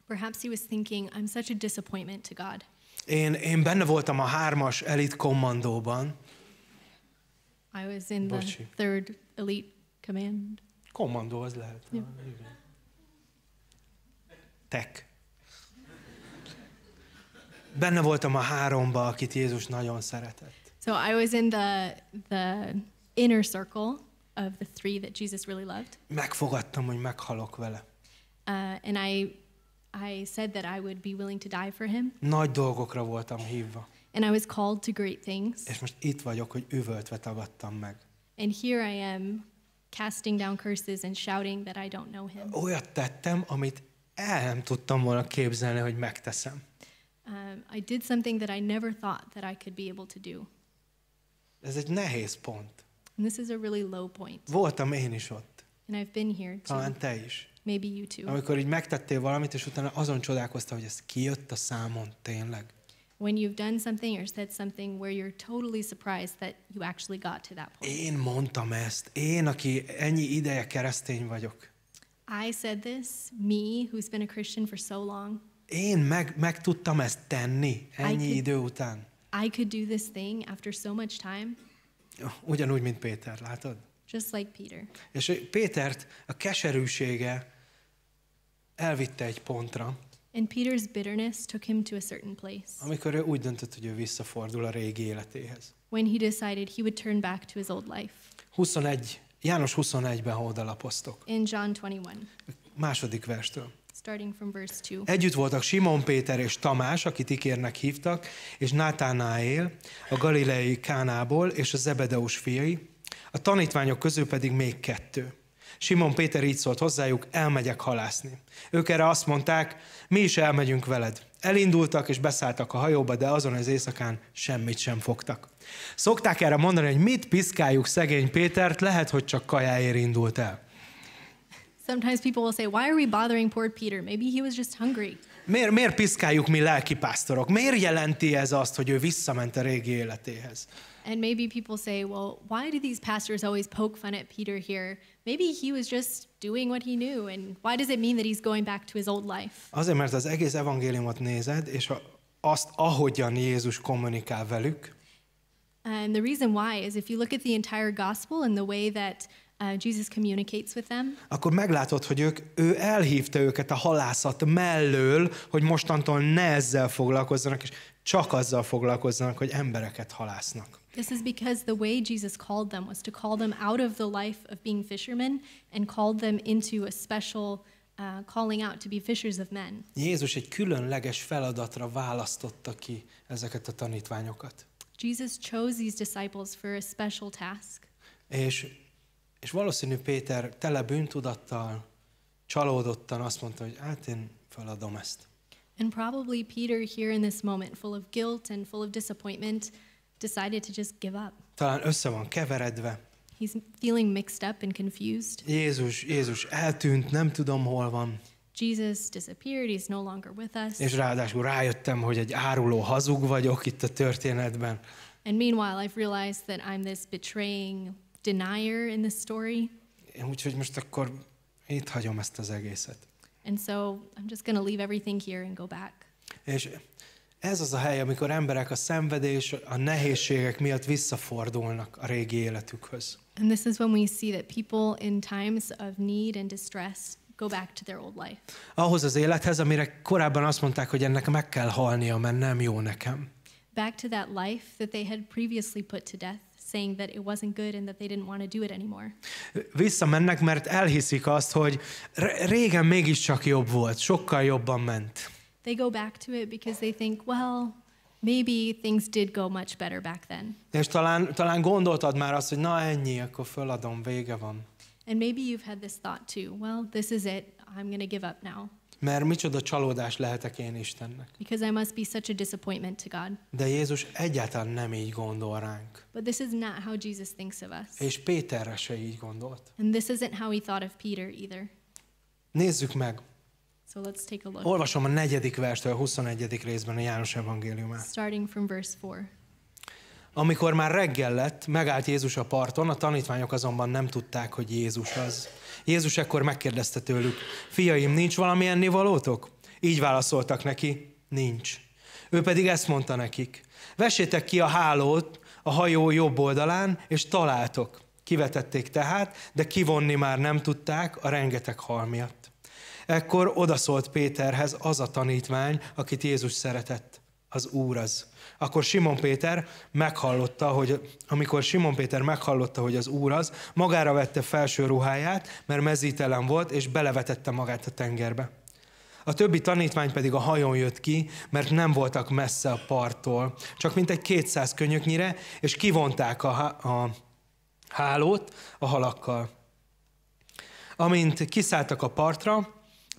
Perhaps he was thinking, I'm such a disappointment to God. Én, én benne voltam a hármas elit kommandóban. I was in Bocsi. the third elite command. Kommandó az lehet. Yeah. Tek. Benne voltam a háromba, akit Jézus nagyon szeretett. So I was in the, the inner circle of the three that Jesus really loved. Megfogadtam, hogy meghalok vele. Uh, and I, I said that I would be willing to die for him. Nagy dolgokra voltam hívva. And I was called to great things. És most itt vagyok, hogy üvöltve tagadtam meg. And here I am, casting down curses and shouting that I don't know him. Olyat tettem, amit el nem tudtam volna képzelni, hogy megteszem. Um, I did something that I never thought that I could be able to do. Ez egy nehéz pont. And this is a really low point. Voltam én is ott. And I've been here too. Talán te is. Maybe you too. Amikor így megtettél valamit, és utána azon csodálkoztál, hogy ez kijött a számon tényleg. When you've done something or said something where you're totally surprised that you actually got to that point. Én mondtam ezt. Én, aki ennyi ideje keresztény vagyok. I said this, me, who's been a Christian for so long. Én meg, meg tudtam ezt tenni ennyi I idő után. I could do this thing after so much time? Ugyanúgy, mint Péter, látod? Just like Peter. És Pétert a keserűsége elvitte egy pontra. And Peter's bitterness took him to a certain place. Amikor ő úgy döntött, hogy ő visszafordul a régi életéhez. When he decided he would turn back to his old life. 21, János 21-ben oldalapoztok. In John 21. Második verstől. Együtt voltak Simon Péter és Tamás, akit ikérnek hívtak, és Nátánáél, a galileai Kánából és a Zebedeus fiai, a tanítványok közül pedig még kettő. Simon Péter így szólt hozzájuk, elmegyek halászni. Ők erre azt mondták, mi is elmegyünk veled. Elindultak és beszálltak a hajóba, de azon az éjszakán semmit sem fogtak. Szokták erre mondani, hogy mit piszkáljuk szegény Pétert, lehet, hogy csak kajáért indult el. Sometimes people will say, why are we bothering poor Peter? Maybe he was just hungry. Miért, miért piszkáljuk mi Miért jelenti ez azt, hogy ő visszament a régi életéhez? And maybe people say, well, why do these pastors always poke fun at Peter here? Maybe he was just doing what he knew, and why does it mean that he's going back to his old life? Azért, mert az egész evangéliumot nézed, és azt, ahogyan Jézus kommunikál velük. And the reason why is if you look at the entire gospel and the way that Uh, Jesus communicates with them. Akkor meglátod, hogy ők, ő elhívta őket a halászat mellől, hogy mostantól ne ezzel foglalkozzanak, és csak azzal foglalkozzanak, hogy embereket halásznak. This is because the way Jesus called them was to call them out of the life of being fishermen and called them into a special uh, calling out to be fishers of men. Jézus egy különleges feladatra választotta ki ezeket a tanítványokat. Jesus chose these disciples for a special task. És és valószínű Péter tele bűntudattal, csalódottan azt mondta, hogy hát én feladom ezt. And probably Peter here in this moment, full of guilt and full of disappointment, decided to just give up. Talán össze van keveredve. He's feeling mixed up and confused. Jézus, Jézus eltűnt, nem tudom hol van. Jesus disappeared, he's no longer with us. És ráadásul rájöttem, hogy egy áruló hazug vagyok itt a történetben. And meanwhile, I've realized that I'm this betraying, denier in this story. Úgyhogy most akkor itt hagyom ezt az egészet. And so I'm just going to leave everything here and go back. És ez az a hely, amikor emberek a szenvedés, a nehézségek miatt visszafordulnak a régi életükhöz. And this is when we see that people in times of need and distress go back to their old life. Ahhoz az élethez, amire korábban azt mondták, hogy ennek meg kell halnia, mert nem jó nekem. Back to that life that they had previously put to death saying that it wasn't good and that they didn't want to do it anymore. Visszamennek, mert elhiszik azt, hogy régen mégis csak jobb volt, sokkal jobban ment. They go back to it because they think, well, maybe things did go much better back then. És talán, talán gondoltad már azt, hogy na ennyi, akkor föladom, vége van. And maybe you've had this thought too, well, this is it, I'm going to give up now. Mert micsoda csalódás lehetek én Istennek. Because I must be such a disappointment to God. De Jézus egyáltalán nem így gondol ránk. But this is not how Jesus thinks of us. És Péterre se így gondolt. And this isn't how he thought of Peter either. Nézzük meg. So let's take a look. Olvasom a negyedik verstől a 21. részben a János evangéliumát. Starting from verse 4. Amikor már reggel lett, megállt Jézus a parton, a tanítványok azonban nem tudták, hogy Jézus az. Jézus ekkor megkérdezte tőlük, fiaim, nincs valami ennivalótok? Így válaszoltak neki, nincs. Ő pedig ezt mondta nekik, vessétek ki a hálót a hajó jobb oldalán, és találtok. Kivetették tehát, de kivonni már nem tudták a rengeteg hal miatt. Ekkor odaszólt Péterhez az a tanítvány, akit Jézus szeretett az Úr az. Akkor Simon Péter meghallotta, hogy amikor Simon Péter meghallotta, hogy az Úr az, magára vette felső ruháját, mert mezítelen volt, és belevetette magát a tengerbe. A többi tanítvány pedig a hajón jött ki, mert nem voltak messze a parttól, csak mintegy 200 könyöknyire, és kivonták a, a hálót a halakkal. Amint kiszálltak a partra,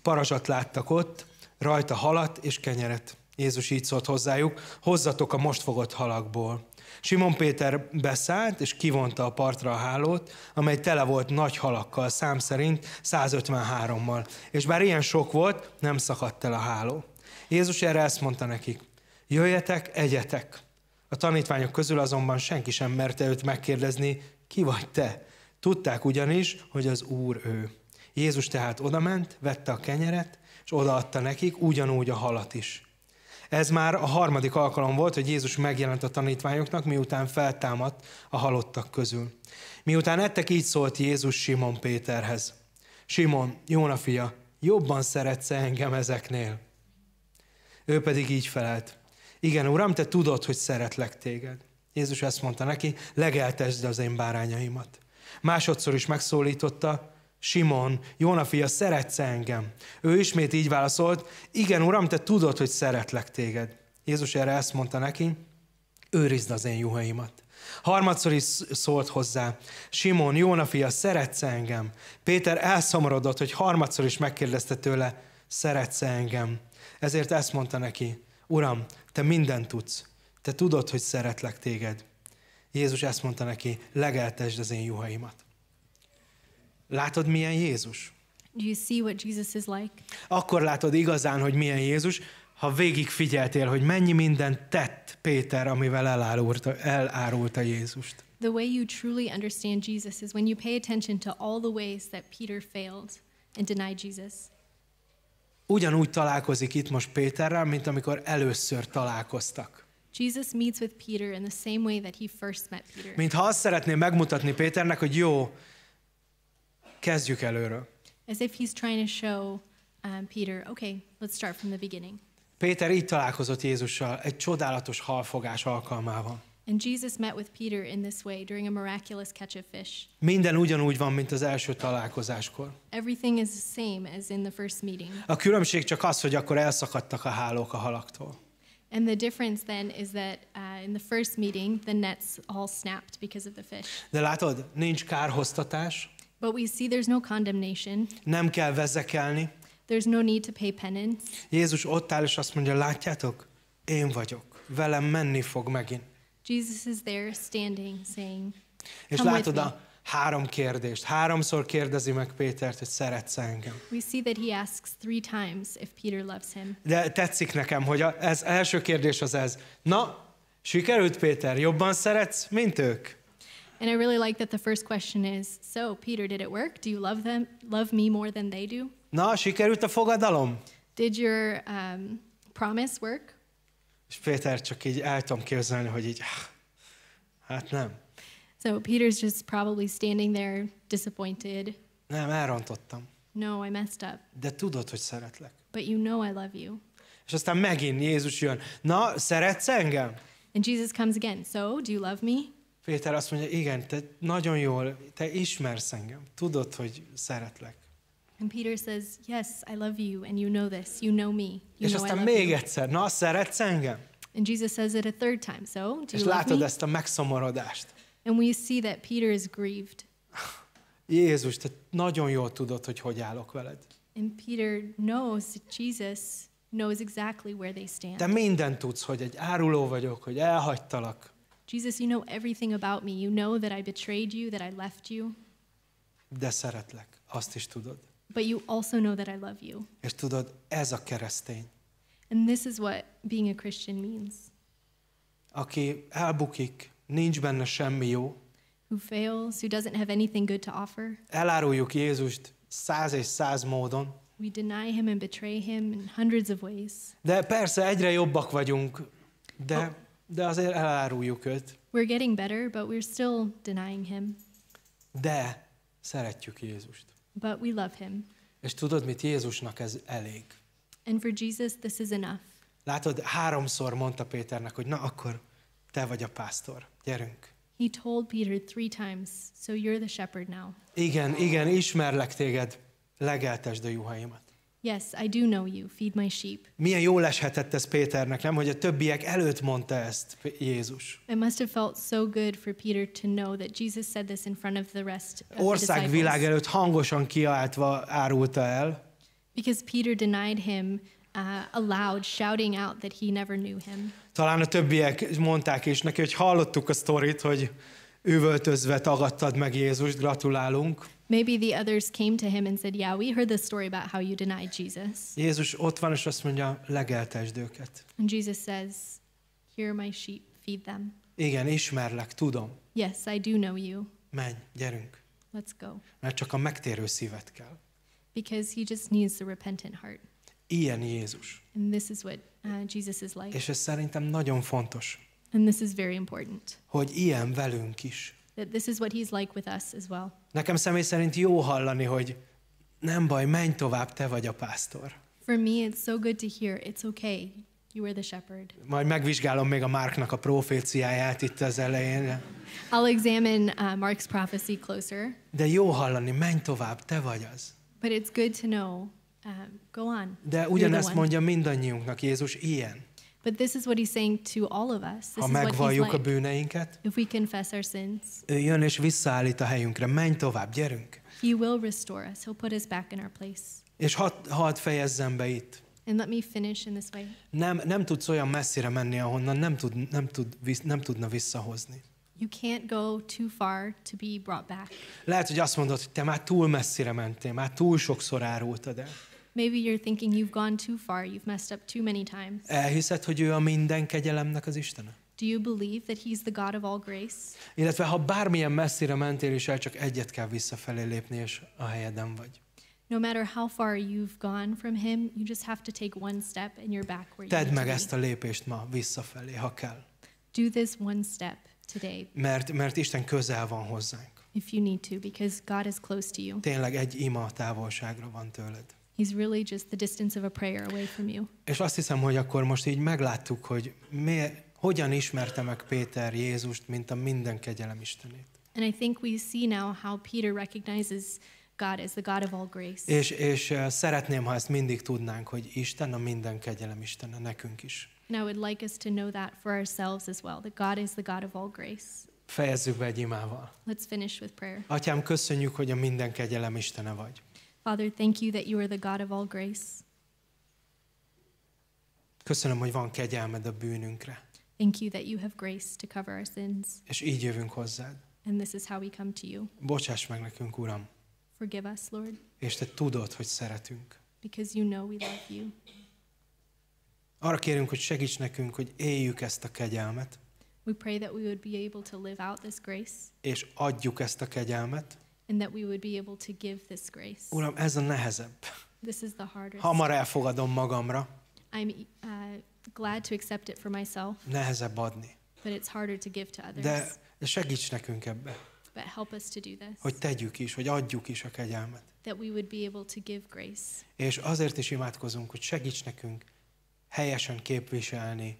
parazsat láttak ott, rajta halat és kenyeret. Jézus így szólt hozzájuk, hozzatok a most fogott halakból. Simon Péter beszállt, és kivonta a partra a hálót, amely tele volt nagy halakkal, szám szerint 153-mal. És bár ilyen sok volt, nem szakadt el a háló. Jézus erre ezt mondta nekik, jöjjetek, egyetek. A tanítványok közül azonban senki sem merte őt megkérdezni, ki vagy te? Tudták ugyanis, hogy az Úr ő. Jézus tehát odament, vette a kenyeret, és odaadta nekik ugyanúgy a halat is. Ez már a harmadik alkalom volt, hogy Jézus megjelent a tanítványoknak, miután feltámadt a halottak közül. Miután ettek, így szólt Jézus Simon Péterhez. Simon, Jóna fia, jobban szeretsz -e engem ezeknél? Ő pedig így felelt. Igen, Uram, te tudod, hogy szeretlek téged. Jézus ezt mondta neki, legeltesd az én bárányaimat. Másodszor is megszólította, Simon, Jóna fia, szeretsz engem? Ő ismét így válaszolt, igen, uram, te tudod, hogy szeretlek téged. Jézus erre ezt mondta neki, őrizd az én juhaimat. Harmadszor is szólt hozzá, Simon, Jóna fia, szeretsz engem? Péter elszomorodott, hogy harmadszor is megkérdezte tőle, szeretsz engem? Ezért ezt mondta neki, uram, te mindent tudsz, te tudod, hogy szeretlek téged. Jézus ezt mondta neki, legeltesd az én juhaimat. Látod, milyen Jézus? Do you see what Jesus is like? Akkor látod igazán, hogy milyen Jézus, ha végig figyeltél, hogy mennyi minden tett Péter, amivel elárulta, elárulta Jézust. The way you truly understand Jesus is when you pay attention to all the ways that Peter failed and denied Jesus. Ugyanúgy találkozik itt most Péterrel, mint amikor először találkoztak. Jesus meets with Peter in the same way that he first met Peter. Mintha azt szeretné megmutatni Péternek, hogy jó, Kezdjük előről. As if he's trying to show um, Peter, okay, let's start from the beginning. Péter így találkozott Jézussal egy csodálatos halfogás alkalmával. And Jesus met with Peter in this way during a miraculous catch of fish. Minden ugyanúgy van, mint az első találkozáskor. Everything is the same as in the first meeting. A különbség csak az, hogy akkor elszakadtak a hálók a halaktól. And the difference then is that uh, in the first meeting the nets all snapped because of the fish. De látod, nincs kárhoztatás. But we see there's no condemnation. Nem kell vezekelni. There's no need to pay penance. Jézus ott áll és azt mondja, látjátok, én vagyok, velem menni fog megint. Jesus is there standing, saying, és látod a három kérdést. Háromszor kérdezi meg Pétert, hogy szeretsz engem. We see that he asks three times if Peter loves him. De tetszik nekem, hogy ez első kérdés az ez. Na, sikerült Péter, jobban szeretsz, mint ők? And I really like that the first question is, so Peter, did it work? Do you love them, love me more than they do? Na, sikerült a fogadalom? Did your um, promise work? És Péter csak így el tudom képzelni, hogy így, ah, hát nem. So Peter's just probably standing there disappointed. Nem, elrontottam. No, I messed up. De tudod, hogy szeretlek. But you know I love you. És aztán megint Jézus jön. Na, szeretsz engem? And Jesus comes again. So, do you love me? Péter azt mondja, igen, te nagyon jól, te ismersz engem, tudod, hogy szeretlek. And Peter says, yes, I love you, and you know this, you know me. You és know aztán I love még you. egyszer, na, szeretsz engem? And Jesus says it a third time, so, do you És látod me? ezt a megszomorodást. And we see that Peter is grieved. Jézus, te nagyon jól tudod, hogy hogy állok veled. And Peter knows that Jesus knows exactly where they stand. Te mindent tudsz, hogy egy áruló vagyok, hogy elhagytalak, Jesus, you know everything about me. You know that I betrayed you, that I left you. De szeretlek, azt is tudod. But you also know that I love you. És tudod, ez a keresztény. And this is what being a Christian means. Aki elbukik, nincs benne semmi jó. Who fails, who doesn't have anything good to offer. Eláruljuk Jézust száz és száz módon. We deny him and betray him in hundreds of ways. De persze egyre jobbak vagyunk, de oh de azért eláruljuk őt. We're getting better, but we're still denying him. De szeretjük Jézust. But we love him. És tudod mit? Jézusnak ez elég. And for Jesus this is enough. Látod, háromszor mondta Péternek, hogy na akkor te vagy a pásztor, gyerünk. He told Peter three times, so you're the shepherd now. Igen, igen, ismerlek téged, legeltesd a juhaimat. Yes, I do know you. Feed my sheep. Milyen jó eshetett ez Péternek, nem, hogy a többiek előtt mondta ezt Jézus. It must have felt so good for Peter to know that Jesus said this in front of the rest of Országvilág előtt hangosan kiáltva árulta el. Because Peter denied him uh, aloud, shouting out that he never knew him. Talán a többiek mondták is neki, hogy hallottuk a sztorit, hogy üvöltözve tagadtad meg Jézust, gratulálunk. Maybe the others came to him and said, "Yeah, we heard this story about how you denied Jesus." Jézus ott van és azt mondja, legeltesd őket. And Jesus says, "Here are my sheep, feed them." Igen, ismerlek, tudom. Yes, I do know you. Menj, gyerünk. Let's go. Mert csak a megtérő szívet kell. Because he just needs the repentant heart. Ilyen Jézus. And this is what uh, Jesus is like. És ez szerintem nagyon fontos. And this is very important. Hogy ilyen velünk is that this is what he's like with us as well. Nekem személy szerint jó hallani, hogy nem baj, menj tovább, te vagy a pásztor. For me it's so good to hear, it's okay, you are the shepherd. Majd megvizsgálom még a Márknak a proféciáját itt az elején. I'll examine uh, Mark's prophecy closer. De jó hallani, menj tovább, te vagy az. But it's good to know, um, go on. De ugyanezt mondja mindannyiunknak Jézus ilyen. But this is what he's saying to all of us. This ha megvalljuk like. a bűneinket, If we confess our sins, ő jön és visszaállít a helyünkre. Menj tovább, gyerünk. He will restore us. He'll put us back in our place. És hadd had fejezzem be itt. And let me finish in this way. Nem, nem tudsz olyan messzire menni, ahonnan nem, tud, nem, tud, nem tudna visszahozni. You can't go too far to be brought back. Lehet, hogy azt mondod, hogy te már túl messzire mentél, már túl sokszor árultad el. Maybe you're thinking you've gone too far, you've messed up too many times. Elhiszed, hogy ő a minden kegyelemnek az Istene? Do you believe that he's the God of all grace? Illetve ha bármilyen messzire mentél és el csak egyet kell visszafelé lépni és a helyeden vagy. No matter how far you've gone from him, you just have to take one step and you're back where Tedd you Tedd meg ezt a lépést ma visszafelé, ha kell. Do this one step today. Mert, mert Isten közel van hozzánk. If you need to, because God is close to you. Tényleg egy ima távolságra van tőled. He's really just the distance of a prayer away from you. És azt hiszem, hogy akkor most így megláttuk, hogy miért, hogyan ismerte meg Péter Jézust, mint a minden kegyelem Istenét. And I think we see now how Peter recognizes God as the God of all grace. És, és eh, szeretném, ha ezt mindig tudnánk, hogy Isten a minden kegyelem Istene nekünk is. And I would like us to know that for ourselves as well, that God is the God of all grace. Fejezzük be egy imával. Let's finish with prayer. Atyám, köszönjük, hogy a minden kegyelem Istene vagy. Father, thank you that you are the God of all grace. Köszönöm, hogy van kegyelmed a bűnünkre. Thank you that you have grace to cover our sins. És így jövünk hozzád. And this is how we come to you. Bocsáss meg nekünk, Uram. Forgive us, Lord. És te tudod, hogy szeretünk. Because you know we love you. Arra kérünk, hogy segíts nekünk, hogy éljük ezt a kegyelmet. We pray that we would be able to live out this grace. És adjuk ezt a kegyelmet and that we would be able to give this grace. Uram, ez a nehezebb. This is the harder. Hamar elfogadom magamra. I'm uh, glad to accept it for myself. Nehezebb adni. But it's harder to give to others. De, de segíts nekünk ebbe. But help us to do this. Hogy tegyük is, hogy adjuk is a kegyelmet. That we would be able to give grace. És azért is imádkozunk, hogy segíts nekünk helyesen képviselni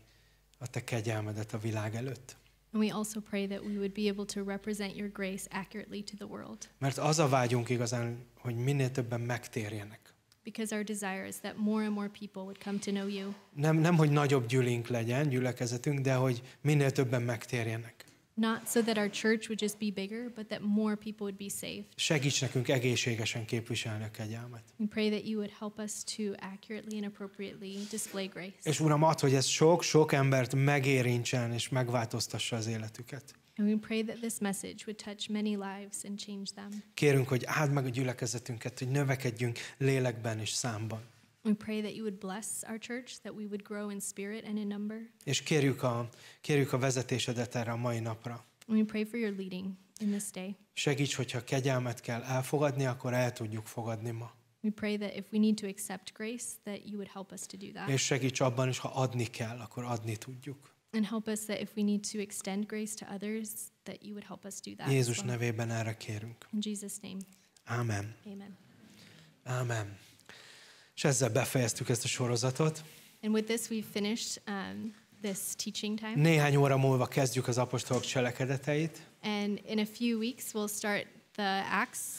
a te kegyelmedet a világ előtt. And we also pray that we would be able to represent your grace accurately to the world. Mert az a vágyunk igazán, hogy minél többen megtérjenek. Because our desire is that more and more people would come to know you. Nem, nem hogy nagyobb gyűlünk legyen, gyülekezetünk, de hogy minél többen megtérjenek. Not so that our church would just be bigger, but that more people would be saved. Segíts nekünk egészségesen képviselni a kegyelmet. We pray that you would help us to accurately and appropriately display grace. És Uram, add, hogy ez sok-sok embert megérintsen és megváltoztassa az életüket. And we pray that this message would touch many lives and change them. Kérünk, hogy áld meg a gyülekezetünket, hogy növekedjünk lélekben és számban. We pray that you would bless our church, that we would grow in spirit and in number. És kérjük a, kérjük a vezetésedet erre a mai napra. we pray for your leading in this day. Segíts, hogyha kegyelmet kell elfogadni, akkor el tudjuk fogadni ma. We pray that if we need to accept grace, that you would help us to do that. És segíts abban is, ha adni kell, akkor adni tudjuk. And help us that if we need to extend grace to others, that you would help us do that. Jézus well. nevében erre kérünk. In Jesus name. Amen. Amen. Amen. És ezzel befejeztük ezt a sorozatot. And with this we finished um, this teaching time. Néhány óra múlva kezdjük az apostolok cselekedeteit. And in a few weeks we'll start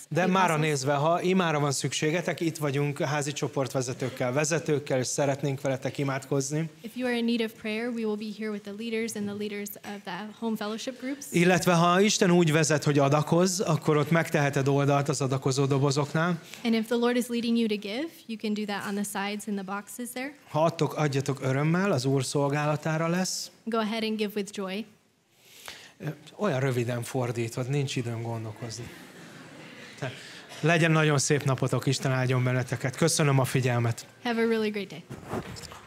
de mára nézve, ha imára van szükségetek, itt vagyunk házi csoportvezetőkkel, vezetőkkel, és szeretnénk veletek imádkozni. Illetve ha Isten úgy vezet, hogy adakoz, akkor ott megteheted oldalt az adakozó dobozoknál. And if the Lord is leading you to give, you can do that on the sides in the boxes there. Ha adtok, adjatok örömmel, az Úr szolgálatára lesz. Go ahead and give with joy. Olyan röviden fordítod, nincs időm gondolkozni. Legyen nagyon szép napotok, Isten áldjon benneteket. Köszönöm a figyelmet. Have a really great day.